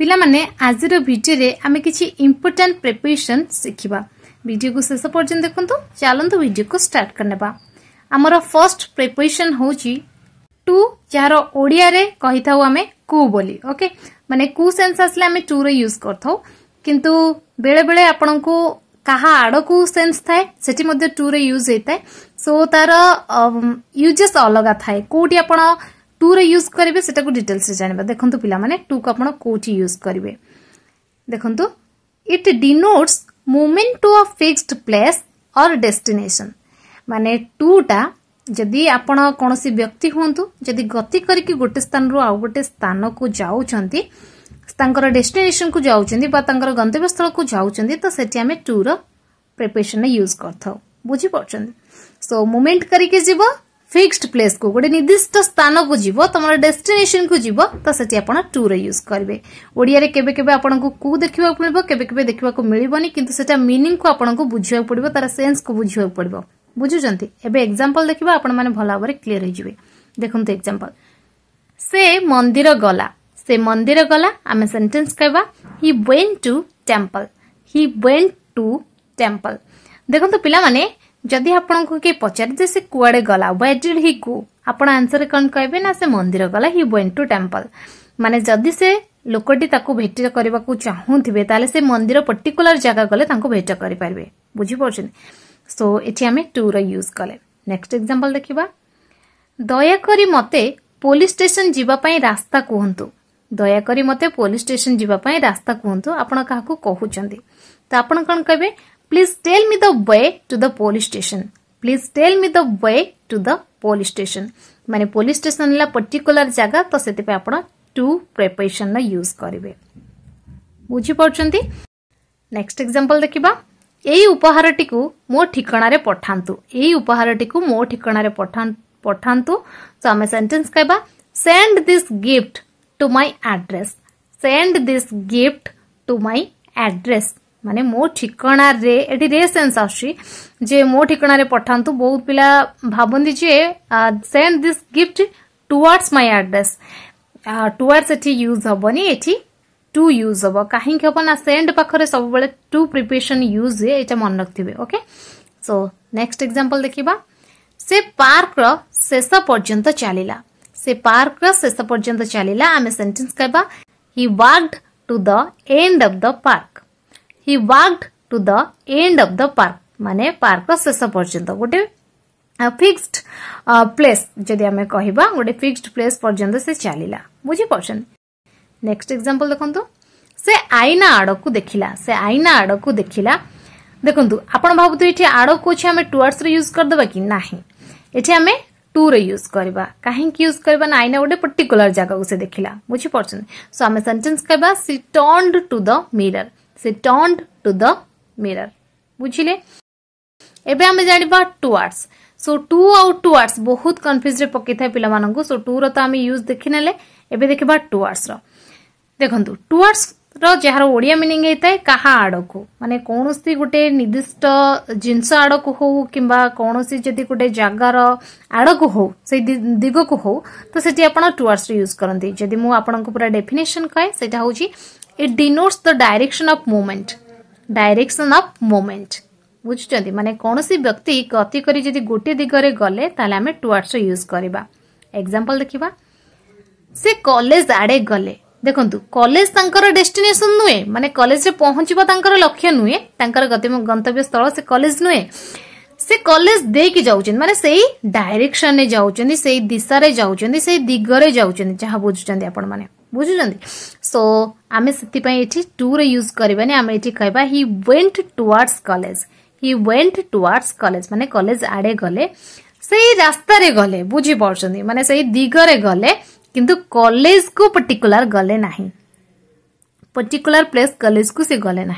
पे आज किसी इम्पोर्टा प्रिपेसन प्रिपेरेसन शिखा भिडियो को शेष पर्यटन देखु चलतु भिड को स्टार्ट करनेर फर्स्ट प्रिपेरेसन हो टू जार ओडे आम कु ओके मानने कु से आम टू रे कर बेले बेले आपण को कहा आड़ को सेन्स थाए से टू रे होता है सो तार यूजेस अलग थाए कौटी आपड़ टू रूज करेंगे से डिटेल्स जानवा देखो पिला टू को आज कौच यूज करेंगे देखो it denotes movement to a fixed place और डेस्टिनेशन मान टूटा जदि आपसी व्यक्ति हूँ जदि गति करके गोटे स्थान रू आ गोटे स्थान को जाकर डेस्टिनेसन को जाकर गंतव्य स्थल को जाऊँच तो से आम टूर प्रिपेरेसन यूज कर था बुझीप सो मुमेंट करके फिक्सड प्लेस को गोटे निर्दिष्ट स्थान को जीव तुम डेस्टिनेसन को जीव तो से टूर यूज करेंगे ओडिया केबे केबे देखा मिल केबे देखा मिलनी कितु से मिनिंग को आपको बुझा पड़ो तार सेन्स को बुझा पड़ो बुझुं एवं एक्जामपल देखा आपण भल भाव क्लीयर हो देखु एक्जामपल से मंदिर गला से मंदिर गला आम सेन्टेन्स कहवा he went to temple he went to temple देखु तो ଯଦି ଆପଣଙ୍କୁ କିଏ ପଚାରେ ଯେ ସେ କୁଆଡ଼େ ଗଲା ୱେର୍ ଡିଡ୍ ହି ଗୋ ଆପଣ ଆନ୍ସର କ'ଣ କହିବେ ନା ସେ ମନ୍ଦିର ଗଲା ହି ୱେନ୍ ଟୁ ଟେମ୍ପଲ ମାନେ ଯଦି ସେ ଲୋକଟି ତାକୁ ଭେଟ କରିବାକୁ ଚାହୁଁଥିବେ ତାହେଲେ ସେ ମନ୍ଦିର ପର୍ଟିକୁଲାର ଜାଗା ଗଲେ ତାଙ୍କୁ ଭେଟ କରିପାରିବେ ବୁଝିପାରୁଛନ୍ତି ସୋ ଏଠି ଆମେ ଟୁର ୟୁଜ୍ କଲେ ନେକ୍ସଟ ଏକ୍ଜାମ୍ପଲ୍ ଦେଖିବା ଦୟାକରି ମୋତେ ପୋଲିସ ଷ୍ଟେସନ ଯିବା ପାଇଁ ରାସ୍ତା କୁହନ୍ତୁ ଦୟାକରି ମୋତେ ପୋଲିସ ଷ୍ଟେସନ ଯିବା ପାଇଁ ରାସ୍ତା କୁହନ୍ତୁ ଆପଣ କାହାକୁ କହୁଛନ୍ତି ତ ଆପଣ କ'ଣ କହିବେ please tell me the way to the police station please tell me the way to the police station माने पुलिस स्टेशन ला पर्टिकुलर जगह तो से आप टू प्रिपेसन रूज करेंगे बुझिपी नेक्स्ट एग्जांपल देखा यही उपहार टी मो ठिकणा पठातु यही उपहार टी मो ठिकणा पठातु तो आम सेटेन्स कह send this gift to my address send this gift to my address ମାନେ ମୋ ଠିକଣାରେ ଏଠି ରେସେନ୍ସ ଆସୁଛି ଯେ ମୋ ଠିକଣାରେ ପଠାନ୍ତୁ ବହୁତ ପିଲା ଭାବନ୍ତି ଯେ send this gift towards my address towards ଏଠି ୟୁଜ୍ ହେବନି ଏଠି ଟୁ ୟୁଜ୍ ହେବ କାହିଁକି ହେବ ନା ସେଣ୍ଡ ପାଖରେ ସବୁବେଳେ ଟୁ ପ୍ରିପେସନ୍ ୟୁଜ୍ ହୁଏ ଏଇଟା ମନେ ରଖିଥିବେ ଓକେ ସୋ ନେକ୍ସଟ ଏକ୍ଜାମ୍ପଲ୍ ଦେଖିବା ସେ ପାର୍କର ଶେଷ ପର୍ଯ୍ୟନ୍ତ ଚାଲିଲା ସେ ପାର୍କର ଶେଷ ପର୍ଯ୍ୟନ୍ତ ଚାଲିଲା ଆମେ ସେଣ୍ଟେନ୍ସ କହିବା he worked to the end of the park he worked to the end of the park ମାନେ ପାର୍କର ଶେଷ ପର୍ଯ୍ୟନ୍ତ ଗୋଟେ ଫିକ୍ସଡ ପ୍ଲେସ୍ ଯଦି ଆମେ କହିବା ଗୋଟେ ଫିକ୍ସଡ ପ୍ଲେସ୍ ପର୍ଯ୍ୟନ୍ତ ସେ ଚାଲିଲା ବୁଝିପାରୁଛନ୍ତି ନେକ୍ସଟ ଏକ୍ଜାମ୍ପଲ୍ ଦେଖନ୍ତୁ ସେ ଆଇନା ଆଡ଼କୁ ଦେଖିଲା ସେ ଆଇନା ଆଡ଼କୁ ଦେଖିଲା ଦେଖନ୍ତୁ ଆପଣ ଭାବୁଥିବେ ଏଠି ଆଡ଼କୁ ଅଛି ଆମେ ଟୁଆର୍ଡ଼ସରେ ୟୁଜ୍ କରିଦେବା କି ନାହିଁ ଏଠି ଆମେ ଟୁରେ ୟୁଜ୍ କରିବା କାହିଁକି ୟୁଜ୍ କରିବା ନା ଆଇନା ଗୋଟେ ପର୍ଟିକୁଲାର ଜାଗାକୁ ସେ ଦେଖିଲା ବୁଝିପାରୁଛନ୍ତି ସୋ ଆମେ ସେଣ୍ଟେନ୍ସ କହିବା she turn to the mirror she turn to the mirror ବୁଝିଲେ ଏବେ ଆମେ ଜାଣିବା ଟୁଆର୍ଡସ୍ ସୋ ଟୁ ଆଉ ଟୁଆର୍ଡସ୍ ବହୁତ କନଫ୍ୟୁଜରେ ପକେଇଥାଏ ପିଲାମାନଙ୍କୁ ସୋ ଟୁର ତ ଆମେ ୟୁଜ୍ ଦେଖିନେଲେ ଏବେ ଦେଖିବା ଟୁଆର୍ଡସ୍ର ଦେଖନ୍ତୁ ଟୁଆର୍ଡସ୍ର ଯାହାର ଓଡ଼ିଆ ମିନିଂ ହେଇଥାଏ କାହା ଆଡ଼କୁ ମାନେ କୌଣସି ଗୋଟେ ନିର୍ଦ୍ଦିଷ୍ଟ ଜିନିଷ ଆଡ଼କୁ ହଉ କିମ୍ବା କୌଣସି ଯଦି ଗୋଟେ ଜାଗାର ଆଡ଼କୁ ହଉ ସେଇ ଦିଗକୁ ହଉ ତ ସେଠି ଆପଣ ଟୁଆର୍ଡସ୍ର ୟୁଜ୍ କରନ୍ତି ଯଦି ମୁଁ ଆପଣଙ୍କୁ ପୁରା ଡେଫିନେସନ୍ କହେ ସେଇଟା ହେଉଛି it denotes the direction of movement direction of movement बुझुच्च मानते कौन व्यक्ति गति करें गोटे दिगरे गले आम टुआर्डस यूज करवा एक्जाम्पल देखा से कलेज आड़े गले देखु कलेज डेस्टिनेसन नुहे मानते कलेज पहुँचवा लक्ष्य नुहे गंतव्य स्थल से कलेज नुहे से कलेज दे कि मानते से डायरेक्शन जाऊँच दिशा जाऊँच दिगरे जाऊँच जहाँ बुझुच्च आप बुझुचार सो आम से टू रूज कर कह वेन्ट टुआर्डस कलेज हि वेन्ट टुआर्डस कलेज मैंने कलेज आड़े गले रास्त गले बुझी पार्टी मैंने से दिगरे गले कि कलेज को पर्टिकुलर गले ना पर्टिकुलर प्लेस कलेज को से गले ना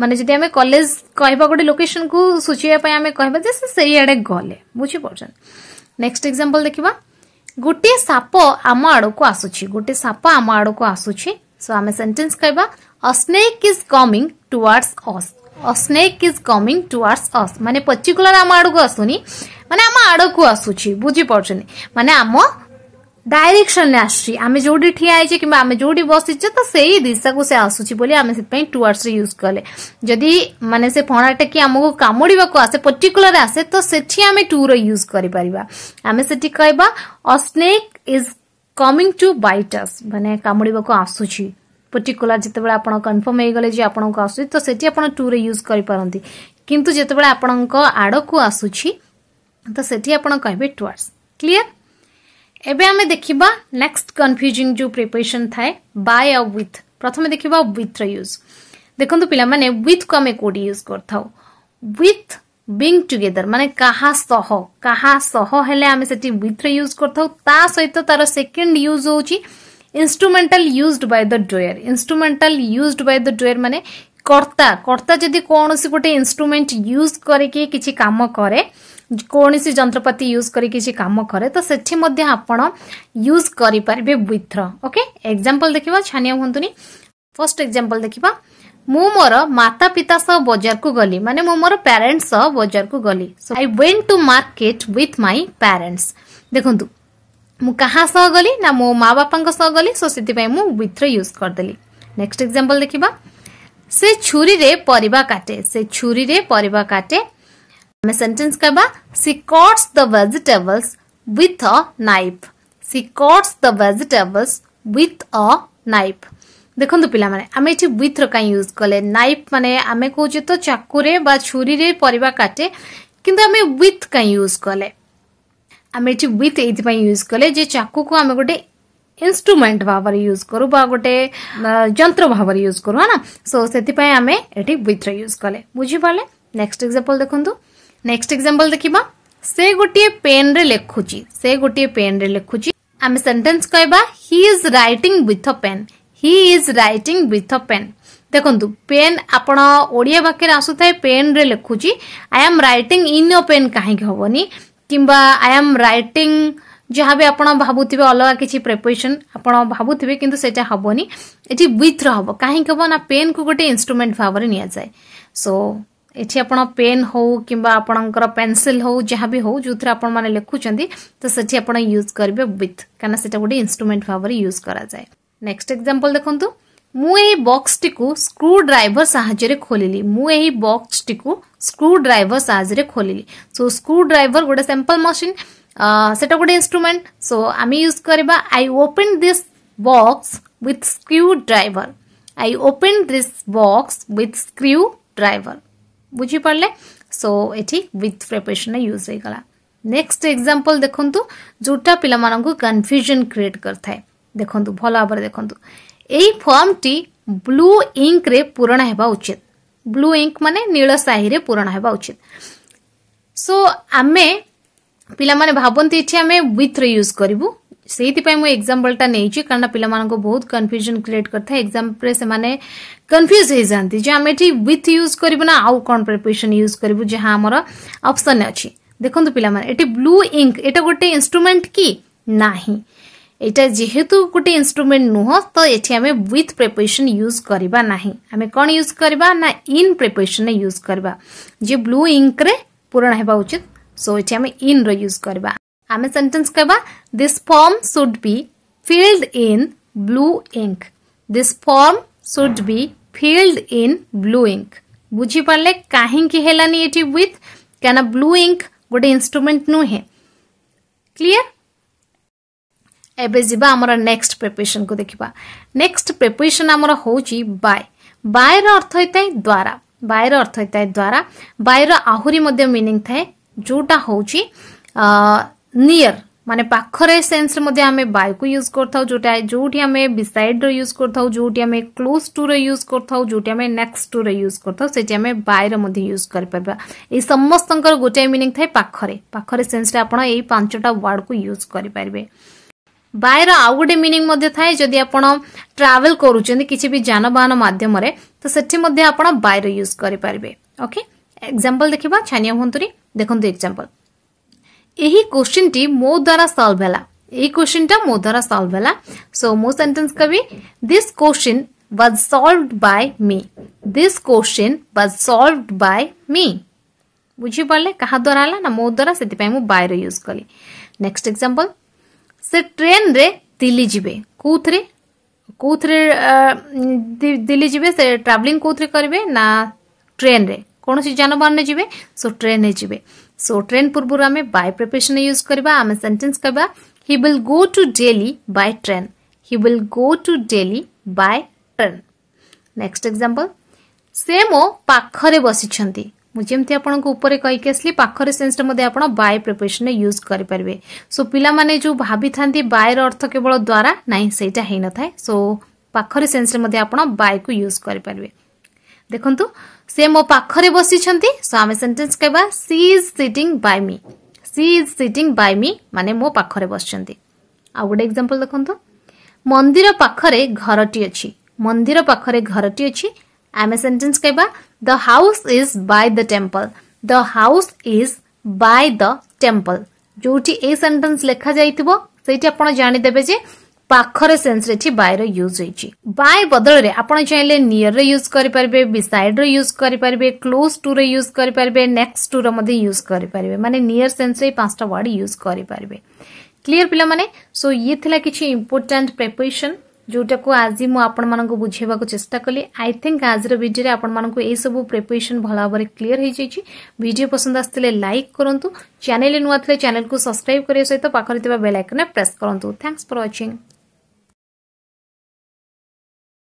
मानते जी आम कलेज कह गोटे लोकेशन को सूचे कह गले बुझी पार्टी नेक्स्ट एग्जाम्पल देखा ଗୋଟିଏ ସାପ ଆମ ଆଡ଼କୁ ଆସୁଛି ଗୋଟିଏ ସାପ ଆମ ଆଡ଼କୁ ଆସୁଛି ସୋ ଆମେ ସେଣ୍ଟେନ୍ସ କହିବା ଅ ସ୍ନେକ୍ ଇଜ୍ କମିଂ ଟୁୱାର୍ଡସ୍ ଅସ୍ ଅ ସ୍ନେକ୍ ଇଜ୍ କମିଂ ଟୁୱାର୍ଡସ୍ ଅସ୍ ମାନେ ପର୍ଟିକୁଲାର ଆମ ଆଡ଼କୁ ଆସୁନି ମାନେ ଆମ ଆଡ଼କୁ ଆସୁଛି ବୁଝିପାରୁଛନ୍ତି ମାନେ ଆମ डायरेक्शन आसमें जो ठिया होचे कि बसीचे तो से दिशा को से आम से टुवर्ड्स यूज कले जदि मानने से फणाटा कि आमको कामुड़ाक आसे पर्टिकुलर आसे तो से आम टू रूज से कहवा snake is coming towards मैंने कामुड़ाक आसूची पर्टिकुलर जितेबाला आप कनफर्म होगले जी आपन तो से आप टू रूज करपारती कितु आड़ को आसूची तो से आप कहे टुवर्ड्स क्लीयर ଏବେ ଆମେ ଦେଖିବା ନେକ୍ସଟ କନଫ୍ୟୁଜିଂ ଯେଉଁ ପ୍ରିପେରେସନ୍ ଥାଏ ବାଏ ଆଉ ୱିଥ୍ ପ୍ରଥମେ ଦେଖିବା ୱିଥ୍ର ୟୁଜ୍ ଦେଖନ୍ତୁ ପିଲାମାନେ ୱିଥ୍କୁ ଆମେ କେଉଁଠି ୟୁଜ୍ କରିଥାଉ ୱିଥ୍ ବିଙ୍ଗ ଟୁଗେଦର ମାନେ କାହା ସହ କାହା ସହ ହେଲେ ଆମେ ସେଠି ୱିଥ୍ରେ ୟୁଜ୍ କରିଥାଉ ତା ସହିତ ତାର ସେକେଣ୍ଡ ୟୁଜ୍ ହେଉଛି instrumental used by the drawer instrumental used by the drawer ମାନେ কর্তা কর্তা যদি কৌশি গোটে ইনস্ট্রুমেন্ট ইউজ করিকি কিছু কাম করে କୌଣସି ଯନ୍ତ୍ରପାତି ୟୁଜ୍ କରି କିଛି କାମ କରେ ତ ସେଠି ମଧ୍ୟ ଆପଣ ୟୁଜ୍ କରିପାରିବେ ୱିଥ୍ର ଓକେ ଏକ୍ଜାମ୍ପଲ୍ ଦେଖିବା ଛାନିଆ ହୁଅନ୍ତୁନି ଫର୍ଷ୍ଟ ଏକ୍ଜାମ୍ପଲ୍ ଦେଖିବା ମୁଁ ମୋର ମାତା ପିତା ସହ ବଜାରକୁ ଗଲି ମାନେ ମୁଁ ମୋର ପ୍ୟାରେଣ୍ଟସ୍ ସହ ବଜାରକୁ ଗଲି I went to market with my parents ଦେଖନ୍ତୁ ମୁଁ କାହା ସହ ଗଲି ନା ମୋ ମା ବାପାଙ୍କ ସହ ଗଲି ସୋ ସେଥିପାଇଁ ମୁଁ ୱିଥ୍ର ୟୁଜ୍ କରିଦେଲି ନେକ୍ସଟ ଏକ୍ଜାମ୍ପଲ୍ ଦେଖିବା से छुरी रे परिवा काटे से छुरी रे परिवा काटे हमें सेंटेंस कहवा she cuts the vegetables with a knife she cuts the vegetables with a knife देखो पिला माने आमे इथि विथ रो काई यूज करले नाइफ माने आमे को जे तो चाकू रे बा छुरी रे परिवा काटे किंतु आमे विथ काई यूज करले आमे इथि विथ एथि पई यूज करले जे चाकू को आमे गोटे ଇନ୍ଷ୍ଟ୍ରୁମେଣ୍ଟ ଭାବରେ ୟୁଜ୍ କରୁ ବା ଗୋଟେ ଯନ୍ତ୍ର ଭାବରେ ୟୁଜ୍ କରୁ ହଁ ନା ସୋ ସେଥିପାଇଁ ଆମେ ଏଠି ୱିଥ୍ର ୟୁଜ୍ କଲେ ବୁଝିପାରିଲେ ନେକ୍ସଟ ଏକ୍ଜାମ୍ପଲ୍ ଦେଖନ୍ତୁ ନେକ୍ସଟ ଏକ୍ଜାମ୍ପଲ୍ ଦେଖିବା ସେ ଗୋଟିଏ ପେନ୍ରେ ଲେଖୁଛି ସେ ଗୋଟିଏ ପେନ୍ରେ ଲେଖୁଛି ଆମେ ସେଣ୍ଟେନ୍ସ କହିବା he is writing with a pen he is writing with a pen ଦେଖନ୍ତୁ ପେନ୍ ଆପଣ ଓଡ଼ିଆ ବାକ୍ୟରେ ଆସୁଥାଏ ପେନ୍ରେ ଲେଖୁଛି I am writing in a pen କାହିଁକି ହେବନି କିମ୍ବା ଆଇ ଆମ୍ ରାଇଟିଂ जहाँ भी आपड़ भावुवे अलग किसी प्रिपेसन आपड़ भावुवे कि हेनी हम कहीं हम ना पेन को गोटे इन्स्ट्रुमेंट भाव में निजाए सो ये आप पेन हो कि आपणकर पेनसिल हो जहाँ भी हूँ जो थे आपखुंत तो से यूज करेंगे विथ क्या गोटे इन्स्ट्रुमेंट भाव में यूज कराए नेक्स्ट एक्जामपल देखु मुझे बक्स टी स्क्रू ड्राइर साोल मुझे बक्स टी स्क्रू ड्राइर साोल सो स्क्रू ड्राइर गोटे सैंपल मशीन সেটা গোটে ইনস্ট্রুমেন্ট সো আমি ইউজ করা I open this box with screwdriver I open this box with screwdriver বুঝিপারে সো এটি উইথ প্রিপারেসন ইউজ হয়ে গলা নেক্সট এক্সাম্পল দেখুন যেটা পিলা কনফ্যুজন ক্রিয়েট করে থাকে দেখুন ভাল ভাবে দেখুন এই ফর্মটি ব্লু ইঙ্করে পূরণ হওয়া উচিত ব্লু ইঙ্ক মানে নীল সাহিরে পূরণ হওয়া উচিত সো আমি ପିଲାମାନେ ଭାବନ୍ତି ଏଠି ଆମେ ୱିଥ୍ର ୟୁଜ୍ କରିବୁ ସେଇଥିପାଇଁ ମୁଁ ଏକ୍ଜାମ୍ପଲ୍ଟା ନେଇଛି କାରଣ ପିଲାମାନଙ୍କୁ ବହୁତ କନଫ୍ୟୁଜନ୍ କ୍ରିଏଟ୍ କରିଥାଏ ଏକ୍ଜାମ୍ରେ ସେମାନେ କନଫ୍ୟୁଜ୍ ହେଇଯାନ୍ତି ଯେ ଆମେ ଏଠି ୱିଥ୍ ୟୁଜ୍ କରିବୁ ନା ଆଉ କ'ଣ ପ୍ରିପେରେସନ୍ ୟୁଜ୍ କରିବୁ ଯାହା ଆମର ଅପସନ୍ ଅଛି ଦେଖନ୍ତୁ ପିଲାମାନେ ଏଠି ବ୍ଲୁ ଇଙ୍କ ଏଇଟା ଗୋଟେ ଇନ୍ଷ୍ଟ୍ରୁମେଣ୍ଟ କି ନାହିଁ ଏଇଟା ଯେହେତୁ ଗୋଟେ ଇନ୍ଷ୍ଟ୍ରୁମେଣ୍ଟ ନୁହଁ ତ ଏଠି ଆମେ ୱିଥ୍ ପ୍ରିପେରେସନ୍ ୟୁଜ୍ କରିବା ନାହିଁ ଆମେ କ'ଣ ୟୁଜ୍ କରିବା ନା ଇନ୍ ପ୍ରିପେରେସନ୍ରେ ୟୁଜ୍ କରିବା ଯେ ବ୍ଲୁ ଇଙ୍କରେ ପୂରଣ ହେବା ଉଚିତ सो ये आम इन रूज करवा आम सेन्टेन्स कहवा this form should be filled in blue ink this form should be filled in blue ink বুঝিপারে কাহিকি হলানি এটি উইথ কেন ব্লু ইঙ্ক গোটে ইনস্ট্রুমেন্ট নুহে ক্লিয়ার এবে যা আমার নেক্সট প্রিপেসন কু দেখা নেক্সট প্রিপেসন আমার হচ্ছে বাই বায়ের অর্থ হয়ে দ্বারা বায়ের অর্থ হয়ে দ্বারা বায়ের আহরি মিনিং থাকে जोटा हूँ नियर माने पाखरे सेन्स आम बाय को यूज कर बिसाइड रूज कर क्लोज टू रूज कर नेक्स्ट टू रूज कर बाय रूज कर समस्त गोटे मिनिंग थे पाखरे पाखरे सेन्स पांचटा वार्ड को यूज करें बाय रो गोटे मिनिंग थाए जदि आप ट्रावेल कर किसी भी जान बाहन मध्यम तो से आप बाय रूज करें ओके एक्जाम्पल देखा छानिया हूँ ଦେଖନ୍ତୁ ଏକ୍ଜାମ୍ପଲ୍ ଏହି କୋଶ୍ଚିନ୍ଟି ମୋ ଦ୍ୱାରା ସଲ୍ଭ ହେଲା ଏହି କୋଶ୍ଚିନ୍ଟା ମୋ ଦ୍ୱାରା ସଲ୍ଭ ହେଲା ସୋ ମୋ ସେଣ୍ଟେନ୍ସ କବି this question was solved by me this question was solved by me बुझी पड़े कहा द्वारा है ना मो द्वारा से मु बाय यूज कली नेक्स्ट एग्जांपल से ट्रेन रे दिल्ली जीवे कौथरे कौथरे दिल्ली जीवे से ट्रैवलिंग कौथरे करिवे ना ट्रेन रे कौन जानवाहन जी सो ट्रेन जी सो ट्रेन पूर्व बै प्रिपेसन यूज करवाटेन्स कहवा he will go to Delhi by train he will go to Delhi by train next example से मो पाखे बसी मुझे आपर कहीकि पाखे सेन्सटा बै प्रिपेसन यूज करेंगे सो पाने जो भाभी था बायर अर्थ केवल द्वारा ना से नए सो पाखे सेन्स बै को यूज करेंगे ଦେଖନ୍ତୁ ସେ ମୋ ପାଖରେ ବସିଛନ୍ତି ସୋ ଆମେ ସେଣ୍ଟେନ୍ସ କହିବା ସି ଇଜ୍ ସିଟିଂ ବାଇ ମି ସି ଇଜ୍ ସିଟିଂ ବାଇ ମି ମାନେ ମୋ ପାଖରେ ବସିଛନ୍ତି ଆଉ ଗୋଟେ ଏକ୍ଜାମ୍ପଲ୍ ଦେଖନ୍ତୁ ମନ୍ଦିର ପାଖରେ ଘରଟି ଅଛି ମନ୍ଦିର ପାଖରେ ଘରଟି ଅଛି ଆମେ ସେଣ୍ଟେନ୍ସ କହିବା the house is by the temple the house is by the temple ଯେଉଁଠି ଏଇ ସେଣ୍ଟେନ୍ସ ଲେଖାଯାଇଥିବ ସେଇଠି ଆପଣ ଜାଣିଦେବେ ଯେ ପାଖରେ ସେନ୍ସରେ ବାୟର ୟୁଜ୍ ହୋଇଛି ବାଏ ବଦଳରେ ଆପଣ ଚାହିଁଲେ ନିୟରର ୟୁଜ୍ କରିପାରିବେ ବିସାଇଡ୍ର ୟୁଜ୍ କରିପାରିବେ କ୍ଲୋଜ୍ ଟୁର ୟୁଜ୍ କରିପାରିବେ ନେକ୍ସଟ ଟୁର ମଧ୍ୟ ୟୁଜ୍ କରିପାରିବେ ମାନେ ନିୟର୍ ସେନ୍ସରେ ପାଞ୍ଚଟା ୱାର୍ଡ ୟୁଜ୍ କରିପାରିବେ କ୍ଲିଅର ପିଲାମାନେ ସୋ ଇଏ ଥିଲା କିଛି ଇମ୍ପୋର୍ଟାଣ୍ଟ ପ୍ରେପୋଜିସନ୍ ଯେଉଁଟାକୁ ଆଜି ମୁଁ ଆପଣମାନଙ୍କୁ ବୁଝେଇବାକୁ ଚେଷ୍ଟା କଲି ଆଇ ଥିଙ୍କ ଆଜିର ଭିଡ଼ିଓରେ ଆପଣମାନଙ୍କୁ ଏଇସବୁ ପ୍ରିପେରେସନ୍ ଭଲ ଭାବରେ କ୍ଲିଅର ହେଇଯାଇଛି ଭିଡ଼ିଓ ପସନ୍ଦ ଆସିଥିଲେ ଲାଇକ୍ କରନ୍ତୁ ଚ୍ୟାନେଲ୍ ନୂଆ ଥିଲେ ଚ୍ୟାନେଲ୍କୁ ସବସ୍କ୍ରାଇବ୍ କରିବା ସହିତ ପାଖରେ ଥିବା ବେଲ୍ ଆଇକନ୍ରେ ପ୍ରେସ୍ କରନ୍ତୁ ଥ୍ୟାଙ୍କସ୍ ଫର୍ ୱାଚିଂ